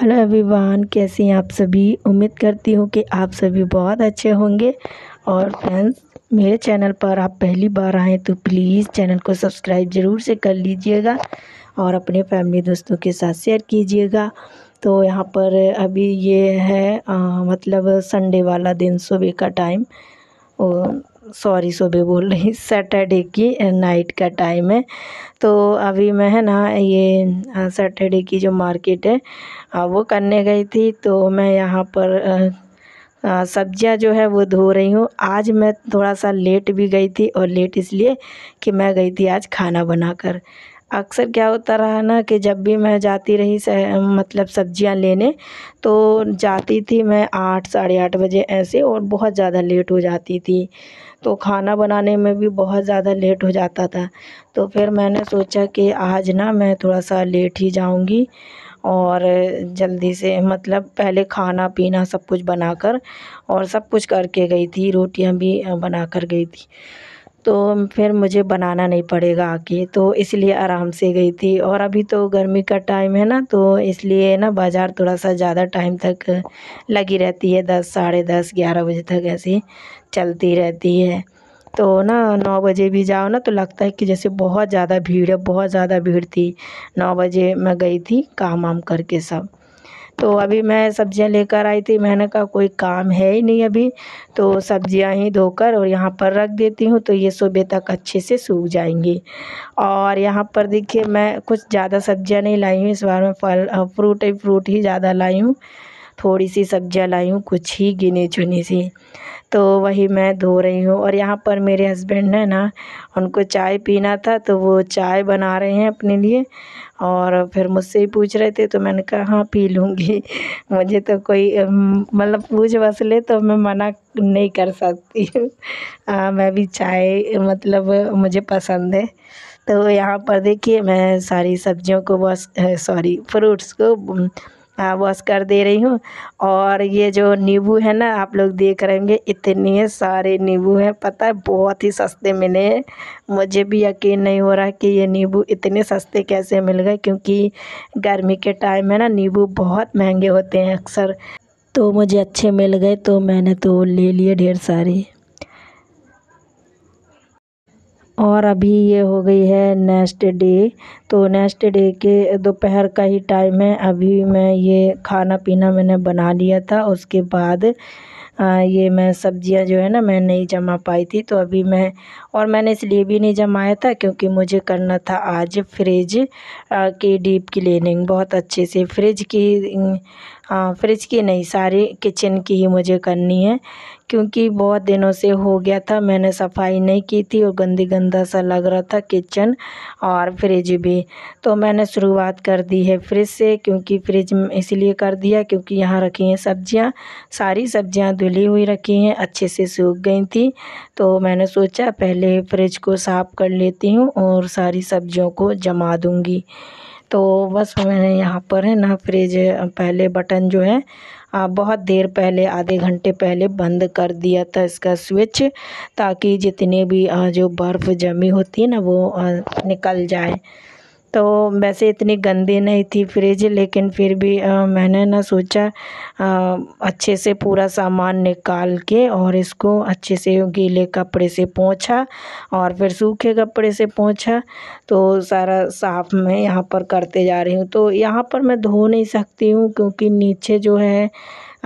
hello everyone कैसे हैं आप सभी उम्मीद करती हूँ कि आप सभी बहुत अच्छे होंगे और फ्रेंड्स मेरे चैनल पर आप पहली बार आएँ तो प्लीज़ चैनल को सब्सक्राइब ज़रूर से कर लीजिएगा और अपने फैमिली दोस्तों के साथ शेयर कीजिएगा तो यहाँ पर अभी ये है आ, मतलब संडे वाला दिन सुबह का टाइम और सॉरी सुबह बोल रही सैटरडे की नाइट का टाइम है तो अभी मैं है ना ये सैटरडे की जो मार्केट है वो करने गई थी तो मैं यहाँ पर सब्जियाँ जो है वो धो रही हूँ आज मैं थोड़ा सा लेट भी गई थी और लेट इसलिए कि मैं गई थी आज खाना बनाकर अक्सर क्या होता रहा ना कि जब भी मैं जाती रही मतलब सब्ज़ियाँ लेने तो जाती थी मैं आठ साढ़े आठ बजे ऐसे और बहुत ज़्यादा लेट हो जाती थी तो खाना बनाने में भी बहुत ज़्यादा लेट हो जाता था तो फिर मैंने सोचा कि आज ना मैं थोड़ा सा लेट ही जाऊँगी और जल्दी से मतलब पहले खाना पीना सब कुछ बनाकर और सब कुछ करके गई थी रोटियाँ भी बनाकर गई थी तो फिर मुझे बनाना नहीं पड़ेगा आके तो इसलिए आराम से गई थी और अभी तो गर्मी का टाइम है ना तो इसलिए ना बाज़ार थोड़ा सा ज़्यादा टाइम तक लगी रहती है दस साढ़े दस ग्यारह बजे तक ऐसे चलती रहती है तो ना नौ बजे भी जाओ ना तो लगता है कि जैसे बहुत ज़्यादा भीड़ है बहुत ज़्यादा भीड़ थी नौ बजे मैं गई थी काम वाम करके सब तो अभी मैं सब्ज़ियाँ लेकर आई थी मैंने कहा कोई काम है ही नहीं अभी तो सब्ज़ियाँ ही धोकर और यहाँ पर रख देती हूँ तो ये सुबह तक अच्छे से सूख जाएंगी और यहाँ पर देखिए मैं कुछ ज़्यादा सब्ज़ियाँ नहीं लाई हूँ इस बार मैं फल फ्रूट ही फ्रूट ही ज़्यादा लाई हूँ थोड़ी सी सब्ज़ियाँ लाई हूँ कुछ ही गिने चुनी सी तो वही मैं धो रही हूँ और यहाँ पर मेरे हस्बैंड है ना उनको चाय पीना था तो वो चाय बना रहे हैं अपने लिए और फिर मुझसे ही पूछ रहे थे तो मैंने कहा हाँ पी लूँगी मुझे तो कोई मतलब पूछ बस ले तो मैं मना नहीं कर सकती हूँ हाँ, मैं भी चाय मतलब मुझे पसंद है तो यहाँ पर देखिए मैं सारी सब्जियों को बस सॉरी फ्रूट्स को वॉश कर दे रही हूँ और ये जो नींबू है ना आप लोग देख रहेंगे इतने सारे नींबू हैं पता है बहुत ही सस्ते मिले मुझे भी यकीन नहीं हो रहा कि ये नींबू इतने सस्ते कैसे मिल गए क्योंकि गर्मी के टाइम है ना नींबू बहुत महंगे होते हैं अक्सर तो मुझे अच्छे मिल गए तो मैंने तो ले लिए ढेर सारे और अभी ये हो गई है नेक्स्ट डे तो नेक्स्ट डे के दोपहर का ही टाइम है अभी मैं ये खाना पीना मैंने बना लिया था उसके बाद आ, ये मैं सब्जियां जो है ना मैं नहीं जमा पाई थी तो अभी मैं और मैंने इसलिए भी नहीं जमाया था क्योंकि मुझे करना था आज फ्रिज की डीप क्लीनिंग बहुत अच्छे से फ्रिज की हाँ फ्रिज की नहीं सारी किचन की ही मुझे करनी है क्योंकि बहुत दिनों से हो गया था मैंने सफाई नहीं की थी और गंदी गंदा सा लग रहा था किचन और फ्रिज भी तो मैंने शुरुआत कर दी है फ्रिज से क्योंकि फ्रिज इसलिए कर दिया क्योंकि यहाँ रखी हैं सब्जियाँ सारी सब्जियाँ धुली हुई रखी हैं अच्छे से सूख गई थी तो मैंने सोचा पहले फ्रिज को साफ़ कर लेती हूँ और सारी सब्जियों को जमा दूँगी तो बस मैंने यहाँ पर है ना फ्रिज पहले बटन जो है बहुत देर पहले आधे घंटे पहले बंद कर दिया था इसका स्विच ताकि जितने भी जो बर्फ़ जमी होती है ना वो निकल जाए तो वैसे इतनी गंदी नहीं थी फ्रिज लेकिन फिर भी मैंने ना सोचा अच्छे से पूरा सामान निकाल के और इसको अच्छे से गीले कपड़े से पोंछा और फिर सूखे कपड़े से पोंछा तो सारा साफ़ मैं यहाँ पर करते जा रही हूँ तो यहाँ पर मैं धो नहीं सकती हूँ क्योंकि नीचे जो है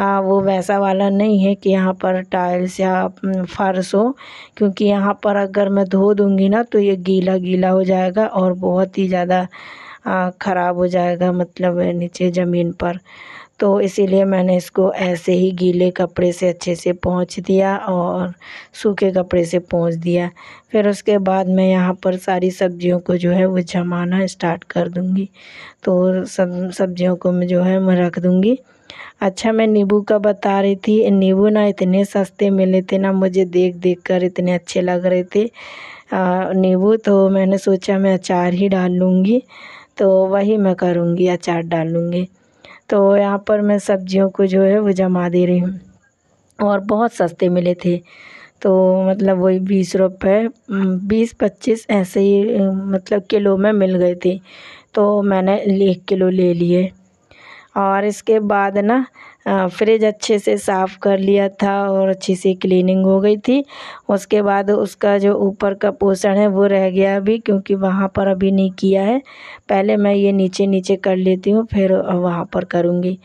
वो वैसा वाला नहीं है कि यहाँ पर टाइल्स या फर्श हो क्योंकि यहाँ पर अगर मैं धो दूँगी ना तो ये गीला गीला हो जाएगा और बहुत ही ज़्यादा ख़राब हो जाएगा मतलब नीचे ज़मीन पर तो इसीलिए मैंने इसको ऐसे ही गीले कपड़े से अच्छे से पहुँच दिया और सूखे कपड़े से पहुँच दिया फिर उसके बाद मैं यहाँ पर सारी सब्जियों को जो है वो जमाना स्टार्ट कर दूँगी तो सब सब्जियों को मैं जो है मैं रख दूँगी अच्छा मैं नींबू का बता रही थी नींबू ना इतने सस्ते मिले थे ना मुझे देख देख कर इतने अच्छे लग रहे थे नींबू तो मैंने सोचा मैं अचार ही डाल लूँगी तो वही मैं करूँगी अचार डालूँगी तो यहाँ पर मैं सब्जियों को जो है वो जमा दे रही हूँ और बहुत सस्ते मिले थे तो मतलब वही बीस रुपये बीस पच्चीस ऐसे ही मतलब किलो में मिल गए थे तो मैंने एक किलो ले लिए और इसके बाद ना फ्रिज अच्छे से साफ़ कर लिया था और अच्छी सी क्लीनिंग हो गई थी उसके बाद उसका जो ऊपर का पोषण है वो रह गया अभी क्योंकि वहाँ पर अभी नहीं किया है पहले मैं ये नीचे नीचे कर लेती हूँ फिर वहाँ पर करूँगी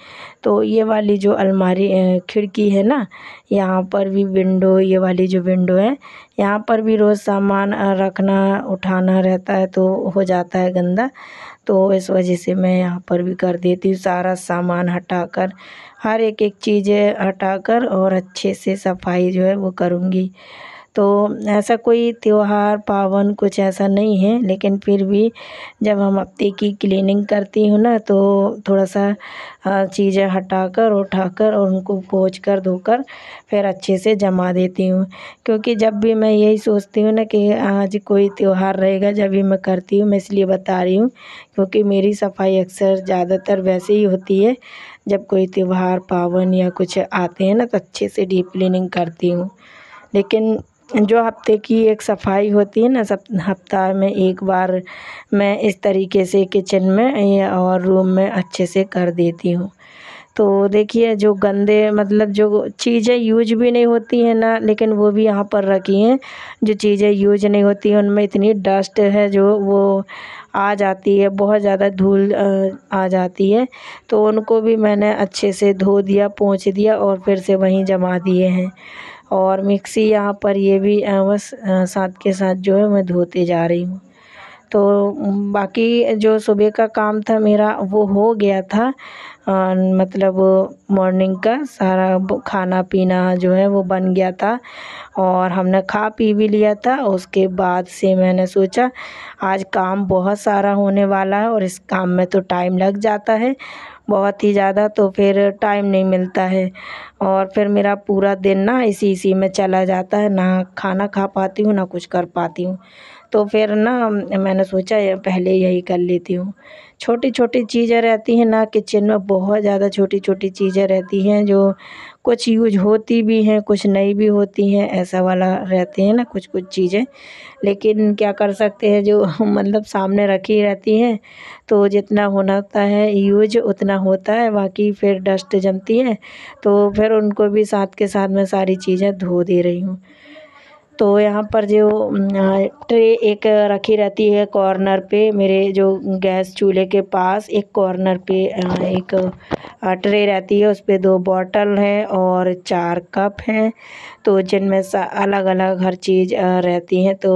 तो ये वाली जो अलमारी खिड़की है ना यहाँ पर भी विंडो ये वाली जो विंडो है यहाँ पर भी रोज़ सामान रखना उठाना रहता है तो हो जाता है गंदा तो इस वजह से मैं यहाँ पर भी कर देती हूँ सारा सामान हटाकर हर एक एक चीज़ हटाकर और अच्छे से सफाई जो है वो करूँगी तो ऐसा कोई त्यौहार पावन कुछ ऐसा नहीं है लेकिन फिर भी जब हम हफ्ते की क्लीनिंग करती हूँ ना तो थोड़ा सा चीज़ें हटाकर उठाकर और उनको कर धोकर फिर अच्छे से जमा देती हूँ क्योंकि जब भी मैं यही सोचती हूँ ना कि आज कोई त्यौहार रहेगा जब भी मैं करती हूँ मैं इसलिए बता रही हूँ क्योंकि मेरी सफाई अक्सर ज़्यादातर वैसे ही होती है जब कोई त्यौहार पावन या कुछ आते हैं ना तो अच्छे से डीप क्लीनिंग करती हूँ लेकिन जो हफ़्ते की एक सफ़ाई होती है ना सब हफ़्ता में एक बार मैं इस तरीके से किचन में और रूम में अच्छे से कर देती हूँ तो देखिए जो गंदे मतलब जो चीज़ें यूज भी नहीं होती हैं ना लेकिन वो भी यहाँ पर रखी हैं जो चीज़ें यूज नहीं होती हैं उनमें इतनी डस्ट है जो वो आ जाती है बहुत ज़्यादा धूल आ जाती है तो उनको भी मैंने अच्छे से धो दिया पोंछ दिया और फिर से वहीं जमा दिए हैं और मिक्सी यहाँ पर ये भी बस साथ के साथ जो है मैं धोते जा रही हूँ तो बाकी जो सुबह का काम था मेरा वो हो गया था मतलब मॉर्निंग का सारा खाना पीना जो है वो बन गया था और हमने खा पी भी लिया था उसके बाद से मैंने सोचा आज काम बहुत सारा होने वाला है और इस काम में तो टाइम लग जाता है बहुत ही ज़्यादा तो फिर टाइम नहीं मिलता है और फिर मेरा पूरा दिन ना इसी इसी में चला जाता है ना खाना खा पाती हूँ ना कुछ कर पाती हूँ तो फिर ना मैंने सोचा पहले यही कर लेती हूँ छोटी छोटी चीज़ें रहती हैं ना किचन में बहुत ज़्यादा छोटी छोटी चीज़ें रहती हैं जो कुछ यूज होती भी हैं कुछ नहीं भी होती हैं ऐसा वाला रहते हैं ना कुछ कुछ चीज़ें लेकिन क्या कर सकते हैं जो मतलब सामने रखी रहती हैं तो जितना होना होता है यूज उतना होता है बाकी फिर डस्ट जमती है तो फिर उनको भी साथ के साथ मैं सारी चीज़ें धो दे रही हूँ तो यहाँ पर जो ट्रे एक रखी रहती है कॉर्नर पे मेरे जो गैस चूल्हे के पास एक कॉर्नर पे एक ट्रे रहती है उस पर दो बॉटल है और चार कप हैं तो जिनमें अलग अलग हर चीज़ रहती हैं तो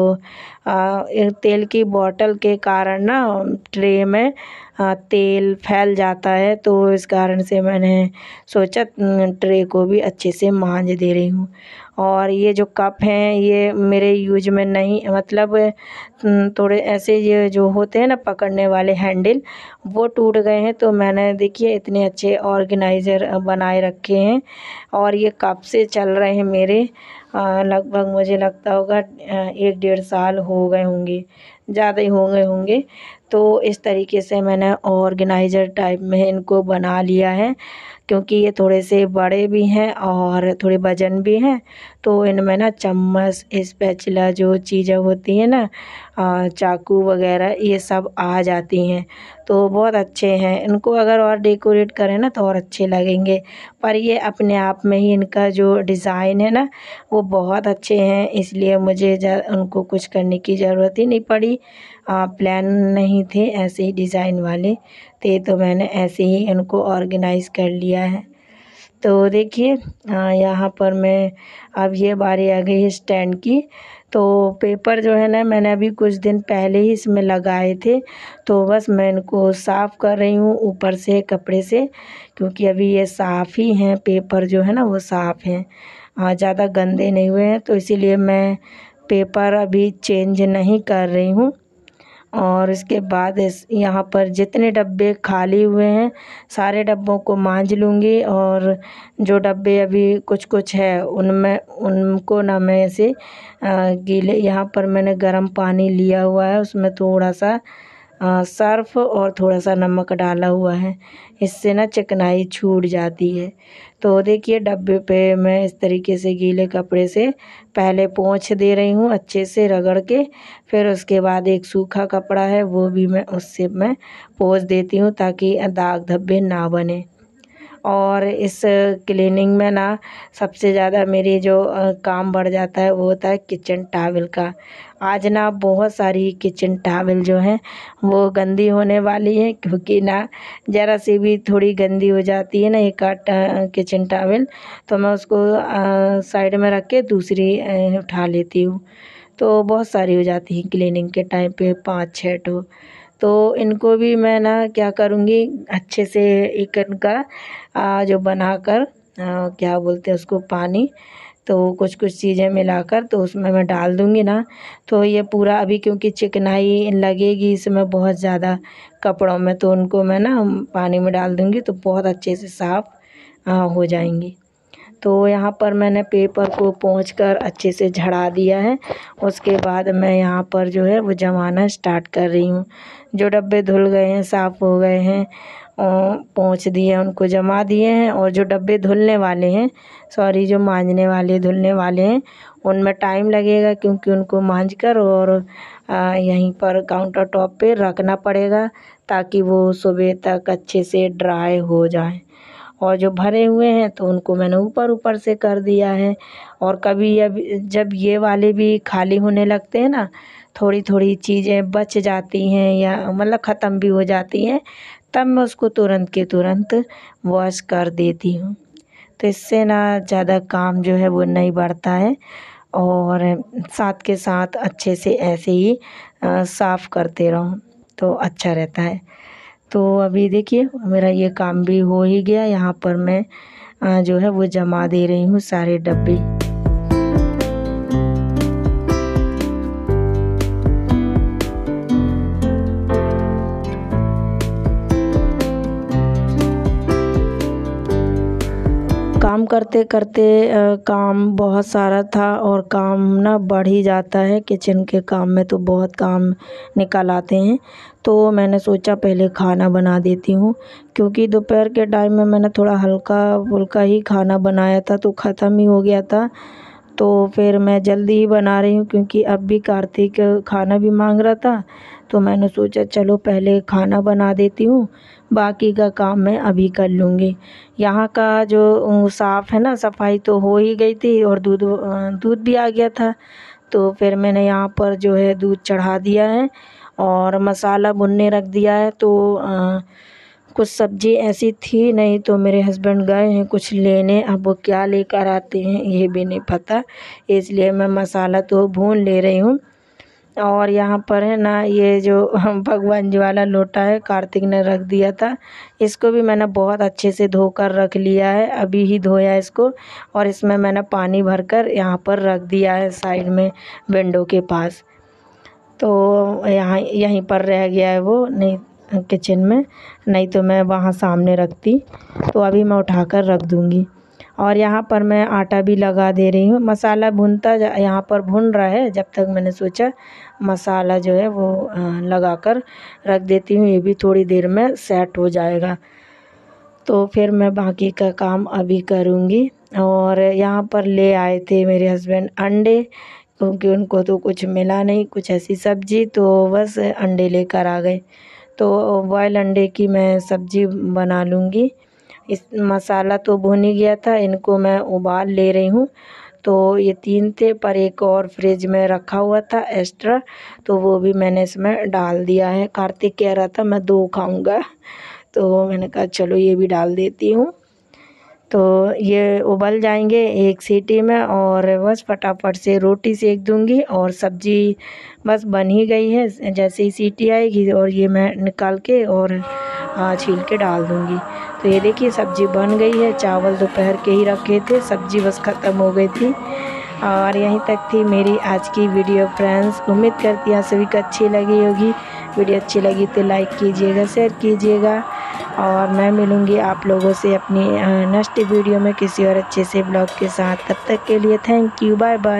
तेल की बॉटल के कारण ना ट्रे में तेल फैल जाता है तो इस कारण से मैंने सोचा ट्रे को भी अच्छे से मांज दे रही हूँ और ये जो कप हैं ये मेरे यूज में नहीं मतलब थोड़े ऐसे ये जो होते हैं ना पकड़ने वाले हैंडल वो टूट गए हैं तो मैंने देखिए इतने अच्छे ऑर्गेनाइज़र बनाए रखे हैं और ये कप से चल रहे हैं मेरे लगभग मुझे लगता होगा एक डेढ़ साल हो गए होंगे ज़्यादा ही हो गए होंगे तो इस तरीके से मैंने ऑर्गेनाइज़र टाइप में इनको बना लिया है क्योंकि ये थोड़े से बड़े भी हैं और थोड़े वजन भी हैं तो इनमें ना चम्मच स्पैचुला जो चीज़ें होती हैं ना चाकू वगैरह ये सब आ जाती हैं तो बहुत अच्छे हैं इनको अगर और डेकोरेट करें ना तो और अच्छे लगेंगे पर ये अपने आप में ही इनका जो डिज़ाइन है ना वो बहुत अच्छे हैं इसलिए मुझे उनको कुछ करने की ज़रूरत ही नहीं पड़ी प्लान नहीं थे ऐसे ही डिज़ाइन वाले थे तो मैंने ऐसे ही इनको ऑर्गेनाइज़ कर लिया है तो देखिए यहाँ पर मैं अब ये बारी आ गई है स्टैंड की तो पेपर जो है ना मैंने अभी कुछ दिन पहले ही इसमें लगाए थे तो बस मैं इनको साफ़ कर रही हूँ ऊपर से कपड़े से क्योंकि अभी ये साफ़ ही हैं पेपर जो है ना वो साफ़ हैं ज़्यादा गंदे नहीं हुए हैं तो इसीलिए मैं पेपर अभी चेंज नहीं कर रही हूँ और इसके बाद इस यहाँ पर जितने डब्बे खाली हुए हैं सारे डब्बों को मांज लूँगी और जो डब्बे अभी कुछ कुछ है उनमें उनको ना मैं ऐसे गीले यहाँ पर मैंने गर्म पानी लिया हुआ है उसमें थोड़ा सा सर्फ और थोड़ा सा नमक डाला हुआ है इससे ना चिकनाई छूट जाती है तो देखिए डब्बे पे मैं इस तरीके से गीले कपड़े से पहले पोंछ दे रही हूँ अच्छे से रगड़ के फिर उसके बाद एक सूखा कपड़ा है वो भी मैं उससे मैं पोंछ देती हूँ ताकि दाग धब्बे ना बने और इस क्लीनिंग में ना सबसे ज़्यादा मेरी जो काम बढ़ जाता है वो होता है किचन टावल का आज ना बहुत सारी किचन टावल जो हैं वो गंदी होने वाली हैं क्योंकि ना ज़रा सी भी थोड़ी गंदी हो जाती है ना एक आठ किचन टावल तो मैं उसको साइड में रख के दूसरी उठा लेती हूँ तो बहुत सारी हो जाती हैं क्लीनिंग के टाइम पे पाँच छः ठो तो इनको भी मैं ना क्या करूँगी अच्छे से एक इनका जो बनाकर क्या बोलते हैं उसको पानी तो कुछ कुछ चीज़ें मिलाकर तो उसमें मैं डाल दूँगी ना तो ये पूरा अभी क्योंकि चिकनाई लगेगी इसमें बहुत ज़्यादा कपड़ों में तो उनको मैं ना पानी में डाल दूँगी तो बहुत अच्छे से साफ़ हो जाएंगी तो यहाँ पर मैंने पेपर को पहुँच कर अच्छे से झड़ा दिया है उसके बाद मैं यहाँ पर जो है वो जमाना स्टार्ट कर रही हूँ जो डब्बे धुल गए हैं साफ़ हो गए हैं पोंछ दिए उनको जमा दिए हैं और जो डब्बे धुलने वाले हैं सॉरी जो मांजने वाले धुलने वाले हैं उनमें टाइम लगेगा क्योंकि उनको मांज कर और यहीं पर काउंटर टॉप पर रखना पड़ेगा ताकि वो सुबह तक अच्छे से ड्राई हो जाए और जो भरे हुए हैं तो उनको मैंने ऊपर ऊपर से कर दिया है और कभी अब जब ये वाले भी खाली होने लगते हैं ना थोड़ी थोड़ी चीज़ें बच जाती हैं या मतलब ख़त्म भी हो जाती हैं तब मैं उसको तुरंत के तुरंत वॉश कर देती हूँ तो इससे ना ज़्यादा काम जो है वो नहीं बढ़ता है और साथ के साथ अच्छे से ऐसे ही साफ़ करते रहो तो अच्छा रहता है तो अभी देखिए मेरा ये काम भी हो ही गया यहाँ पर मैं जो है वो जमा दे रही हूँ सारे डब्बे करते करते काम बहुत सारा था और काम ना बढ़ ही जाता है किचन के काम में तो बहुत काम निकल आते हैं तो मैंने सोचा पहले खाना बना देती हूँ क्योंकि दोपहर के टाइम में मैंने थोड़ा हल्का फुल्का ही खाना बनाया था तो ख़त्म ही हो गया था तो फिर मैं जल्दी ही बना रही हूँ क्योंकि अब भी कार्तिक खाना भी मांग रहा था तो मैंने सोचा चलो पहले खाना बना देती हूँ बाकी का काम मैं अभी कर लूँगी यहाँ का जो साफ़ है ना सफाई तो हो ही गई थी और दूध दूध भी आ गया था तो फिर मैंने यहाँ पर जो है दूध चढ़ा दिया है और मसाला भुनने रख दिया है तो आ, कुछ सब्ज़ी ऐसी थी नहीं तो मेरे हस्बैंड गए हैं कुछ लेने अब वो क्या लेकर आते हैं ये भी नहीं पता इसलिए मैं मसाला तो भून ले रही हूँ और यहाँ पर है ना ये जो भगवान जी वाला लोटा है कार्तिक ने रख दिया था इसको भी मैंने बहुत अच्छे से धोकर रख लिया है अभी ही धोया इसको और इसमें मैंने पानी भरकर यहाँ पर रख दिया है साइड में विंडो के पास तो यहाँ यहीं पर रह गया है वो नहीं किचन में नहीं तो मैं वहाँ सामने रखती तो अभी मैं कर रख दूँगी और यहाँ पर मैं आटा भी लगा दे रही हूँ मसाला भुनता यहाँ पर भुन रहा है जब तक मैंने सोचा मसाला जो है वो लगा कर रख देती हूँ ये भी थोड़ी देर में सेट हो जाएगा तो फिर मैं बाकी का काम अभी करूँगी और यहाँ पर ले आए थे मेरे हस्बैंड अंडे क्योंकि उनको तो कुछ मिला नहीं कुछ ऐसी सब्ज़ी तो बस अंडे लेकर आ गए तो बॉयल अंडे की मैं सब्ज़ी बना लूँगी इस मसाला तो भुन ही गया था इनको मैं उबाल ले रही हूँ तो ये तीन थे पर एक और फ्रिज में रखा हुआ था एक्स्ट्रा तो वो भी मैंने इसमें डाल दिया है कार्तिक कह रहा था मैं दो खाऊंगा तो मैंने कहा चलो ये भी डाल देती हूँ तो ये उबल जाएंगे एक सीटी में और बस फटाफट से रोटी सेक दूंगी और सब्ज़ी बस बन ही गई है जैसे ही सीटी आएगी और ये मैं निकाल के और छील के डाल दूँगी तो ये देखिए सब्ज़ी बन गई है चावल दोपहर के ही रखे थे सब्ज़ी बस ख़त्म हो गई थी और यहीं तक थी मेरी आज की वीडियो फ्रेंड्स उम्मीद करती हैं सभी को अच्छी लगी होगी वीडियो अच्छी लगी तो लाइक कीजिएगा शेयर कीजिएगा और मैं मिलूँगी आप लोगों से अपनी नेक्स्ट वीडियो में किसी और अच्छे से ब्लॉग के साथ तब तक के लिए थैंक यू बाय बाय